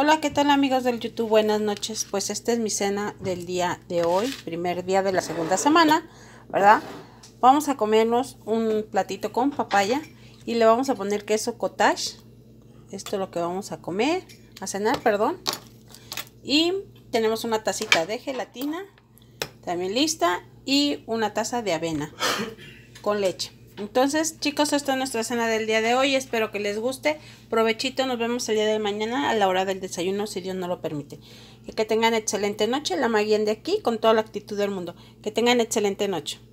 Hola, ¿qué tal amigos del YouTube? Buenas noches. Pues esta es mi cena del día de hoy, primer día de la segunda semana, ¿verdad? Vamos a comernos un platito con papaya y le vamos a poner queso cottage. Esto es lo que vamos a comer, a cenar, perdón. Y tenemos una tacita de gelatina, también lista, y una taza de avena con leche. Entonces, chicos, esta es nuestra cena del día de hoy. Espero que les guste. Provechito, nos vemos el día de mañana a la hora del desayuno, si Dios no lo permite. Y que tengan excelente noche. La maguien de aquí con toda la actitud del mundo. Que tengan excelente noche.